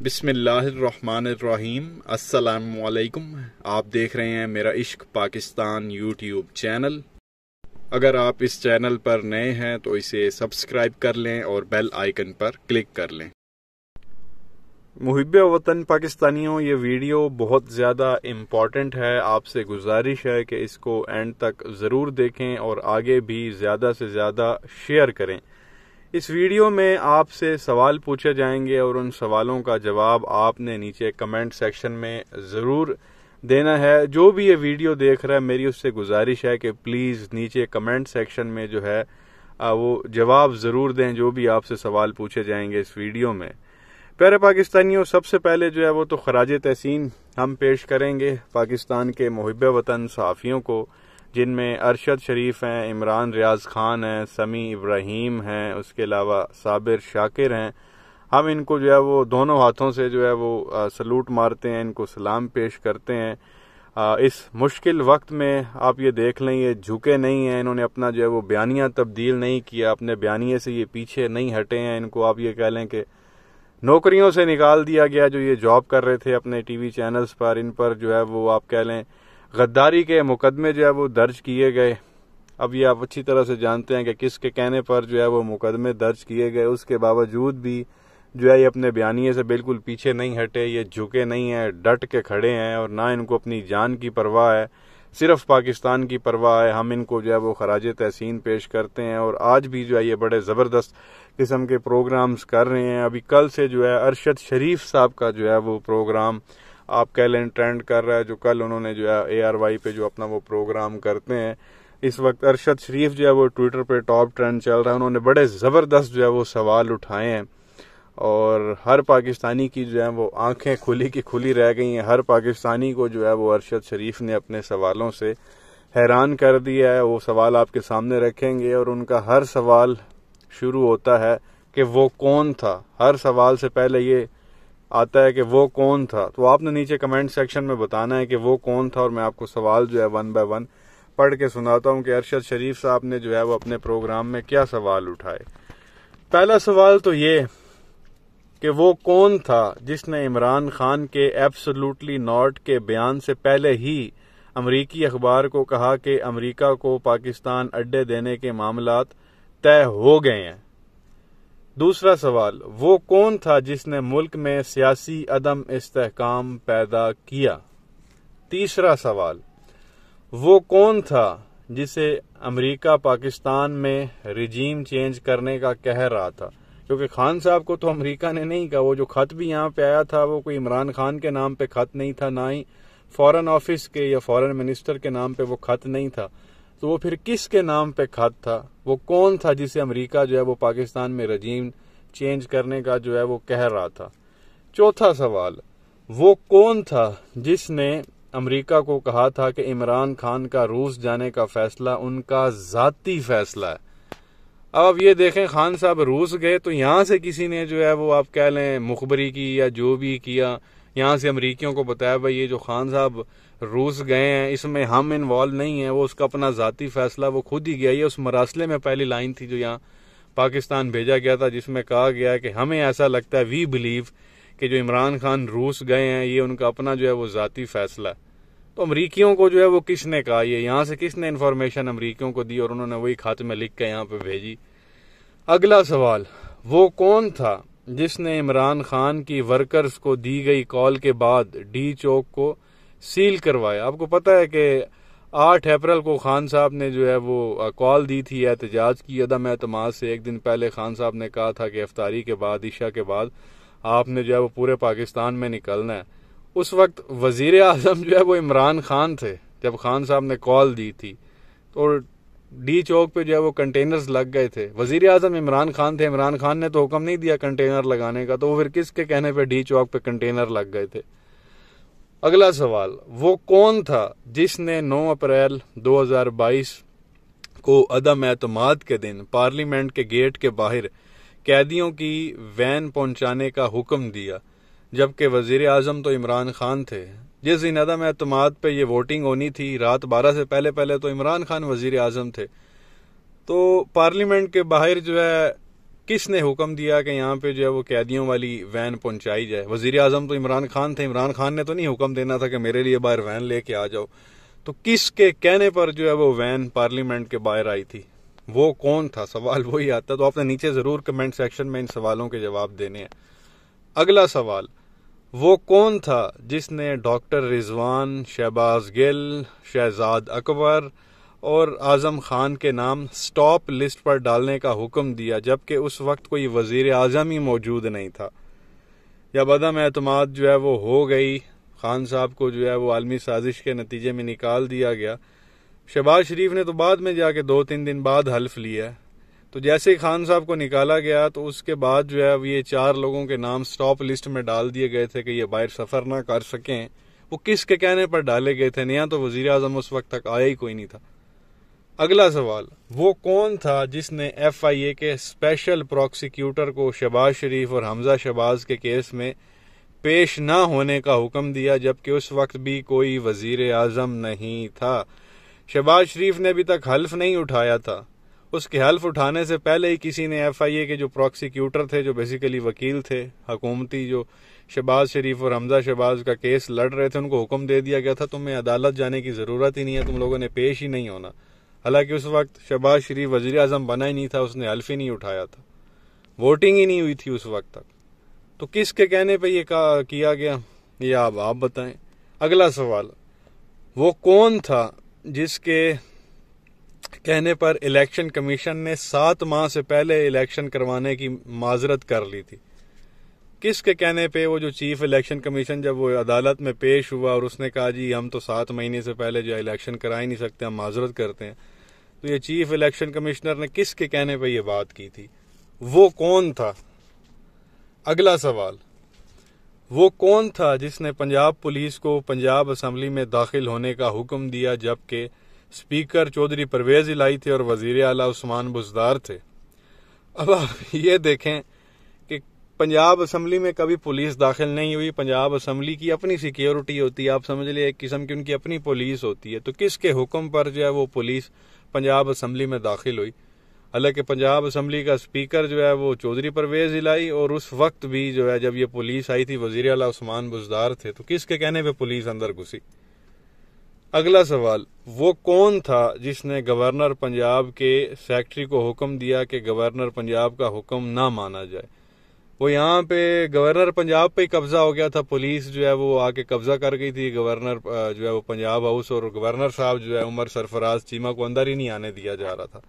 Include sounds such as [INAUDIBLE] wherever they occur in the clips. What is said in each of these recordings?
बिसमीम असलकुम आप देख रहे हैं मेरा इश्क पाकिस्तान यूट्यूब चैनल अगर आप इस चैनल पर नए हैं तो इसे सब्सक्राइब कर लें और बेल आइकन पर क्लिक कर लें मुहब वतन पाकिस्तानियों ये वीडियो बहुत ज़्यादा इम्पॉर्टेंट है आपसे गुजारिश है कि इसको एंड तक ज़रूर देखें और आगे भी ज़्यादा से ज़्यादा शेयर करें इस वीडियो में आपसे सवाल पूछे जाएंगे और उन सवालों का जवाब आपने नीचे कमेंट सेक्शन में ज़रूर देना है जो भी ये वीडियो देख रहा है मेरी उससे गुजारिश है कि प्लीज़ नीचे कमेंट सेक्शन में जो है वो जवाब ज़रूर दें जो भी आपसे सवाल पूछे जाएंगे इस वीडियो में प्यारे पाकिस्तानियों सबसे पहले जो है वो तो खराज तहसीन हम पेश करेंगे पाकिस्तान के मुहब वतन सहाफ़ियों को जिनमें अरशद शरीफ हैं इमरान रियाज खान हैं समी इब्राहिम हैं उसके अलावा साबिर शाकिर हैं हम इनको जो है वो दोनों हाथों से जो है वो सलूट मारते हैं इनको सलाम पेश करते हैं इस मुश्किल वक्त में आप ये देख लें ये झुके नहीं हैं इन्होंने अपना जो है वो बयानिया तब्दील नहीं किया अपने बयानिए से ये पीछे नहीं हटे हैं इनको आप ये कह लें कि नौकरियों से निकाल दिया गया जो ये जॉब कर रहे थे अपने टीवी चैनल्स पर इन पर जो है वो आप कह लें गद्दारी के मुकदमे जो है वो दर्ज किए गए अब ये आप अच्छी तरह से जानते हैं कि किसके कहने पर जो है वो मुकदमे दर्ज किए गए उसके बावजूद भी जो है ये अपने बयानिए से बिल्कुल पीछे नहीं हटे ये झुके नहीं हैं डट के खड़े हैं और ना इनको अपनी जान की परवाह है सिर्फ पाकिस्तान की परवाह है हम इनको जो है वो खराज तहसीन पेश करते हैं और आज भी जो है ये बड़े ज़बरदस्त किस्म के प्रोग्राम्स कर रहे हैं अभी कल से जो है अरशद शरीफ साहब का जो है वो प्रोग्राम आप कह लें ट्रेंड कर रहा है जो कल उन्होंने जो है ए आर वाई पे जो अपना वो प्रोग्राम करते हैं इस वक्त अरशद शरीफ जो है वो ट्विटर पे टॉप ट्रेंड चल रहा है उन्होंने बड़े ज़बरदस्त जो है वो सवाल उठाए हैं और हर पाकिस्तानी की जो है वो आंखें खुली की खुली रह गई हैं हर पाकिस्तानी को जो है वो अरशद शरीफ ने अपने सवालों से हैरान कर दिया है वो सवाल आपके सामने रखेंगे और उनका हर सवाल शुरू होता है कि वो कौन था हर सवाल से पहले ये आता है कि वो कौन था तो आपने नीचे कमेंट सेक्शन में बताना है कि वो कौन था और मैं आपको सवाल जो है वन बाय वन पढ़ के सुनाता हूँ कि अरशद शरीफ साहब ने जो है वो अपने प्रोग्राम में क्या सवाल उठाए पहला सवाल तो ये कि वो कौन था जिसने इमरान खान के एब्सोलूटली नॉट के बयान से पहले ही अमरीकी अखबार को कहा कि अमरीका को पाकिस्तान अड्डे देने के मामला तय हो गए हैं दूसरा सवाल वो कौन था जिसने मुल्क में सियासी अदम इस्तेकाम पैदा किया तीसरा सवाल वो कौन था जिसे अमेरिका पाकिस्तान में रिजीम चेंज करने का कह रहा था क्योंकि खान साहब को तो अमेरिका ने नहीं कहा वो जो खत भी यहाँ पे आया था वो कोई इमरान खान के नाम पे खत नहीं था ना ही फॉरेन ऑफिस के या फॉरेन मिनिस्टर के नाम पे वो खत नहीं था तो वो फिर किसके नाम पे खत था वो कौन था जिसे अमेरिका जो है वो पाकिस्तान में रजीम चेंज करने का जो है वो कह रहा था चौथा सवाल वो कौन था जिसने अमेरिका को कहा था कि इमरान खान का रूस जाने का फैसला उनका ज़ाती फैसला है अब आप ये देखें खान साहब रूस गए तो यहां से किसी ने जो है वो आप कह लें मुखबरी की या जो भी किया यहां से अमरीकियों को बताया भाई ये जो खान साहब रूस गए हैं इसमें हम इन्वॉल्व नहीं है वो उसका अपना ज़ाती फैसला वो खुद ही गया ये उस मरासले में पहली लाइन थी जो यहाँ पाकिस्तान भेजा गया था जिसमें कहा गया कि हमें ऐसा लगता है वी बिलीव कि जो इमरान खान रूस गए हैं ये उनका अपना जो है वो ज़ाती फैसला तो अमरीकियों को जो है वो किसने कहा ये यहाँ से किसने इन्फॉर्मेशन अमरीकियों को दी और उन्होंने वही खात में लिख के यहाँ पे भेजी अगला सवाल वो कौन था जिसने इमरान खान की वर्कर्स को दी गई कॉल के बाद डी चौक को सील करवाया आपको पता है कि आठ अप्रैल को खान साहब ने जो है वो कॉल दी थी एहतजाज की अदम अतमाद से एक दिन पहले खान साहब ने कहा था कि अफ्तारी के बाद ईशा के बाद आपने जो है वो पूरे पाकिस्तान में निकलना है उस वक्त वजीर अजम जो है वो इमरान खान थे जब खान साहब ने कॉल दी थी तो डी चौक पे जो है वो कंटेनर्स लग गए थे वजीर अजम इमरान खान थे इमरान खान ने तो हुक्म नहीं दिया कंटेनर लगाने का तो वो फिर किसके कहने पे डी चौक पे कंटेनर लग गए थे अगला सवाल वो कौन था जिसने 9 अप्रैल 2022 को अदम एतमाद के दिन पार्लियामेंट के गेट के बाहर कैदियों की वैन पहुंचाने का हुक्म दिया जबकि वजीर अजम तो इमरान खान थे जिस दिन अदम एतमाद पे ये वोटिंग होनी थी रात बारह से पहले पहले तो इमरान खान वजीर अजम थे तो पार्लियामेंट के बाहर जो है किसने हुक्म दिया कि यहाँ पे जो है वो कैदियों वाली वैन पहुंचाई जाए वजीर अजम तो इमरान खान थे इमरान खान ने तो नहीं हुक्म देना था कि मेरे लिए बाहर वैन लेके आ जाओ तो किसके कहने पर जो है वो वैन पार्लियामेंट के बाहर आई थी वो कौन था सवाल वही आता तो आपने नीचे ज़रूर कमेंट सेक्शन में इन सवालों के जवाब देने हैं अगला सवाल वो कौन था जिसने डॉक्टर रिजवान शहबाज गिल शहजाद अकबर और आज़म खान के नाम स्टॉप लिस्ट पर डालने का हुक्म दिया जबकि उस वक्त कोई वजीर अजम ही मौजूद नहीं था जब अदम अतमाद जो है वो हो गई खान साहब को जो है वो आलमी साजिश के नतीजे में निकाल दिया गया शहबाज शरीफ ने तो बाद में जाके दो तीन दिन बाद हल्फ लिया तो जैसे ही खान साहब को निकाला गया तो उसके बाद जो है ये चार लोगों के नाम स्टॉप लिस्ट में डाल दिए गए थे कि ये बाहर सफ़र ना कर सकें वो किस के कहने पर डाले गए थे नया तो वजीर अजम उस वक्त तक आया ही कोई नहीं था अगला सवाल वो कौन था जिसने एफआईए के स्पेशल प्रोसिक्यूटर को शबाज शरीफ और हमजा शबाज के केस में पेश ना होने का हुक्म दिया जबकि उस वक्त भी कोई वजीर आजम नहीं था शहबाज शरीफ ने अभी तक हल्फ नहीं उठाया था उसके हल्फ उठाने से पहले ही किसी ने एफआईए के जो प्रोसिक्यूटर थे जो बेसिकली वकील थे हकूमती जो शहबाज शरीफ और हमजा शहबाज का केस लड़ रहे थे उनको हुक्म दे दिया गया था तुम्हें अदालत जाने की ज़रूरत ही नहीं है तुम लोगों ने पेश ही नहीं होना हालांकि उस वक्त शहबाज शरीफ वज़ी अजम बना ही नहीं था उसने हल्फ ही नहीं उठाया था वोटिंग ही नहीं हुई थी उस वक्त तक तो किसके कहने पर यह किया गया ये आप आप बताएं अगला सवाल वो कौन था जिसके कहने पर इलेक्शन कमीशन ने सात माह से पहले इलेक्शन करवाने की माजरत कर ली थी किसके कहने पे वो जो चीफ इलेक्शन कमीशन जब वो अदालत में पेश हुआ और उसने कहा जी हम तो सात महीने से पहले जो इलेक्शन करा ही नहीं सकते हम माजरत करते हैं तो ये चीफ इलेक्शन कमिश्नर ने किसके कहने पे ये बात की थी वो कौन था अगला सवाल वो कौन था जिसने पंजाब पुलिस को पंजाब असम्बली में दाखिल होने का हुक्म दिया जबकि स्पीकर चौधरी परवेज इलाई थे और वजीर अला उस्मान बुजदार थे अब आप ये देखें पंजाब असम्बली में कभी पुलिस दाखिल नहीं हुई पंजाब असम्बली की अपनी सिक्योरिटी होती है आप समझ लिए एक किस्म की उनकी अपनी पुलिस होती है तो किसके हुक्म पर जो है वो पुलिस पंजाब असम्बली में दाखिल हुई हालांकि पंजाब असम्बली का स्पीकर जो है वो चौधरी परवेज इलाई और उस वक्त भी जो है जब ये पुलिस आई थी वजीर अला उस्मान बुजदार थे तो किसके कहने पर पुलिस अंदर घुसी अगला सवाल वो कौन था जिसने गवर्नर पंजाब के सेक्रेटरी को हुक्म दिया कि गवर्नर पंजाब का हुक्म ना माना जाए वो यहाँ पे गवर्नर पंजाब पे कब्जा हो गया था पुलिस जो है वो आके कब्जा कर गई थी गवर्नर जो है वो पंजाब हाउस और गवर्नर साहब जो है उमर सरफराज चीमा को अंदर ही नहीं आने दिया जा रहा था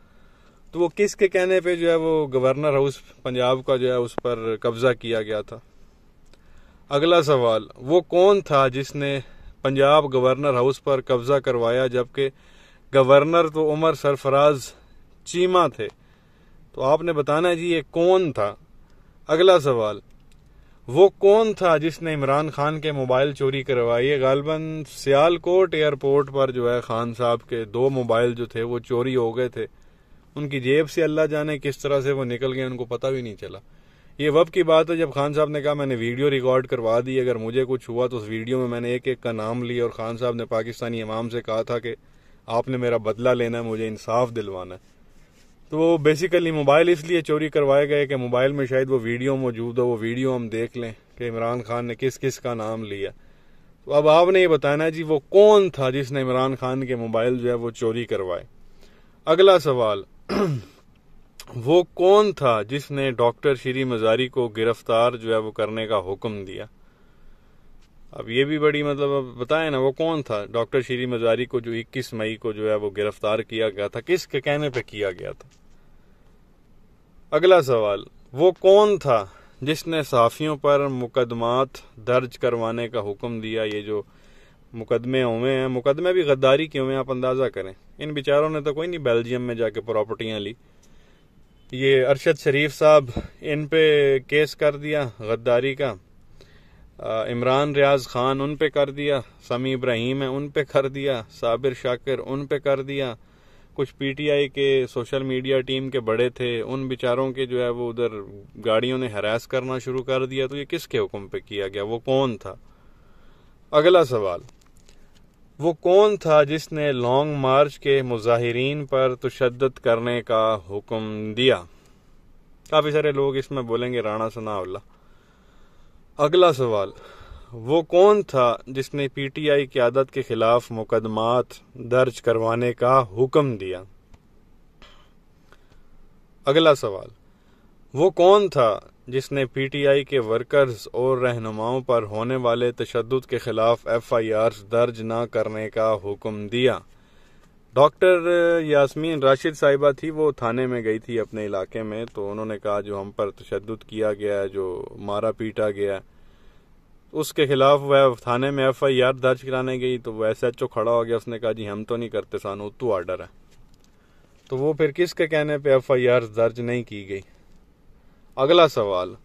तो वो किस के कहने पे जो है वो गवर्नर हाउस पंजाब का जो है उस पर कब्जा किया गया था अगला सवाल वो कौन था जिसने पंजाब गवर्नर हाउस पर कब्जा करवाया जबकि गवर्नर तो उमर सरफराज चीमा थे तो आपने बताना है जी ये कौन था अगला सवाल वो कौन था जिसने इमरान खान के मोबाइल चोरी करवाई है गालबन सियालकोट एयरपोर्ट पर जो है खान साहब के दो मोबाइल जो थे वो चोरी हो गए थे उनकी जेब से अल्लाह जाने किस तरह से वो निकल गए उनको पता भी नहीं चला ये वब की बात है जब खान साहब ने कहा मैंने वीडियो रिकॉर्ड करवा दी अगर मुझे कुछ हुआ तो उस वीडियो में मैंने एक एक का नाम लिया और खान साहब ने पाकिस्तानी इमाम से कहा था कि आपने मेरा बदला लेना है मुझे इंसाफ दिलवाना है तो वो बेसिकली मोबाइल इसलिए चोरी करवाए गए कि मोबाइल में शायद वो वीडियो मौजूद हो वो वीडियो हम देख लें कि इमरान खान ने किस किस का नाम लिया तो अब आपने ये बताना जी वो कौन था जिसने इमरान खान के मोबाइल जो है वो चोरी करवाए अगला सवाल [CLEARS THROAT] वो कौन था जिसने डॉक्टर श्री मजारी को गिरफ्तार जो है वो करने का हुक्म दिया अब ये भी बड़ी मतलब अब बताएं ना वो कौन था डॉक्टर श्री मजारी को जो 21 मई को जो है वो गिरफ्तार किया गया था किसके कहने पे किया गया था अगला सवाल वो कौन था जिसने सहाफ़ियों पर मुकदमात दर्ज करवाने का हुक्म दिया ये जो मुकदमे हुए हैं मुकदमे भी गद्दारी के हुए आप अंदाज़ा करें इन बेचारों ने तो कोई नहीं बेल्जियम में जाके प्रॉपर्टियाँ ली ये अरशद शरीफ साहब इन पे केस कर दिया गद्दारी का इमरान रियाज खान उन पे कर दिया समी इब्राहिम है उन पे कर दिया साबिर शाकिर उन पे कर दिया कुछ पीटीआई के सोशल मीडिया टीम के बड़े थे उन बेचारों के जो है वो उधर गाड़ियों ने हरास करना शुरू कर दिया तो ये किसके हुक्म पे किया गया वो कौन था अगला सवाल वो कौन था जिसने लॉन्ग मार्च के मुजाहरीन पर तशद करने का हुक्म दिया काफ़ी सारे लोग इसमें बोलेंगे राणा सनाउल्ला अगला सवाल वो कौन था जिसने पीटीआई की आदत के खिलाफ मुकदमात दर्ज करवाने का हुक्म दिया अगला सवाल वो कौन था जिसने पीटीआई के वर्कर्स और रहनुमाओं पर होने वाले तशद के खिलाफ एफआईआर दर्ज न करने का हुक्म दिया डॉक्टर यास्मीन राशिद साहिबा थी वो थाने में गई थी अपने इलाके में तो उन्होंने कहा जो हम पर तशद किया गया जो मारा पीटा गया उसके खिलाफ वह थाने में एफ आई आर दर्ज कराने गई तो वह एस एच ओ खड़ा हो गया उसने कहा जी हम तो नहीं करते सानू तू आर्डर है तो वो फिर किसके कहने पे आर दर्ज नहीं की गई अगला सवाल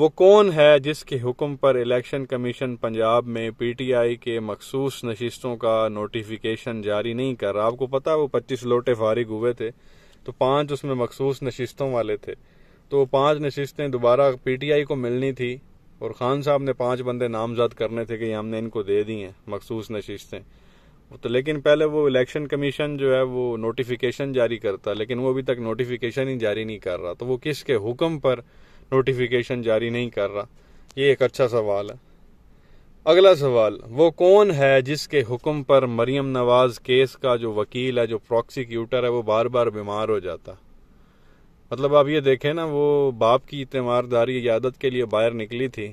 वो कौन है जिसके हुक्म पर इलेक्शन कमीशन पंजाब में पीटीआई के मखसूस नशिस्तों का नोटिफिकेशन जारी नहीं कर रहा आपको पता वो 25 लोटे फारिग हुए थे तो पांच उसमें मखसूस नशिस्तों वाले थे तो पांच नशिस्तें दोबारा पीटीआई को मिलनी थी और ख़ान साहब ने पांच बंदे नामजद करने थे कि हमने इनको दे दी हैं मखसूस नशिस्तें तो लेकिन पहले वो इलेक्शन कमीशन जो है वो नोटिफिकेशन जारी करता लेकिन वो अभी तक नोटिफिकेशन ही जारी नहीं कर रहा तो वो किसके हुक्म पर नोटिफिकेशन जारी नहीं कर रहा ये एक अच्छा सवाल है अगला सवाल वो कौन है जिसके हुक्म पर मरियम नवाज केस का जो वकील है जो प्रोसिक्यूटर है वो बार बार बीमार हो जाता मतलब आप ये देखें ना वो बाप की तीमारदारी इजादत के लिए बाहर निकली थी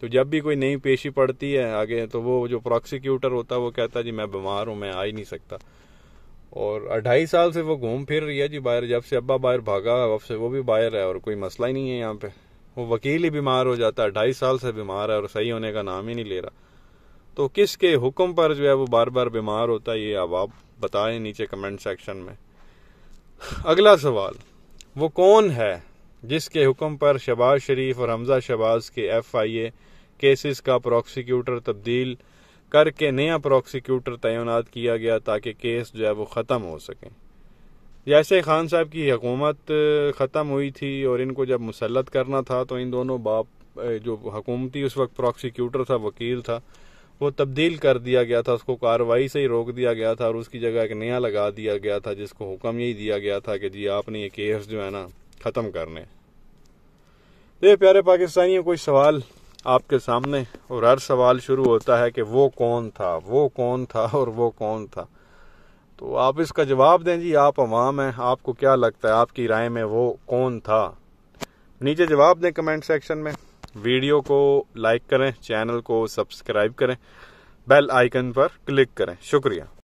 तो जब भी कोई नई पेशी पड़ती है आगे तो वो जो प्रोसिक्यूटर होता है वो कहता है जी मैं बीमार हूँ मैं आ ही नहीं सकता और अढ़ाई साल से वो घूम फिर रही है जी बाहर जब से अब्बा बाहर भागा अब से वो भी बाहर है और कोई मसला ही नहीं है यहाँ पे वो वकील ही बीमार हो जाता है अढ़ाई साल से बीमार है और सही होने का नाम ही नहीं ले रहा तो किसके हुक्म पर जो है वो बार बार बीमार होता है ये अब आप बताएं नीचे कमेंट सेक्शन में अगला सवाल वो कौन है जिसके हुक्म पर शबाज शरीफ और हमजा शबाज के एफ आई ए केसेस का प्रोसिक्यूटर तब्दील करके नया प्रोसिक्यूटर तैनात किया गया ताकि केस जो है वो ख़त्म हो सकें जैसे खान साहब की हकूमत ख़त्म हुई थी और इनको जब मुसलत करना था तो इन दोनों बाप जो हकूमती उस वक्त प्रोसिक्यूटर था वकील था वो तब्दील कर दिया गया था उसको कार्रवाई से ही रोक दिया गया था और उसकी जगह एक नया लगा दिया गया था जिसको हुक्म यही दिया गया था कि जी आपने ये केस जो है ना ख़त्म करने तो ये प्यारे पाकिस्तानियों कोई सवाल आपके सामने और हर सवाल शुरू होता है कि वो कौन था वो कौन था और वो कौन था तो आप इसका जवाब दें जी आप अवाम हैं आपको क्या लगता है आपकी राय में वो कौन था नीचे जवाब दें कमेंट सेक्शन में वीडियो को लाइक करें चैनल को सब्सक्राइब करें बेल आइकन पर क्लिक करें शुक्रिया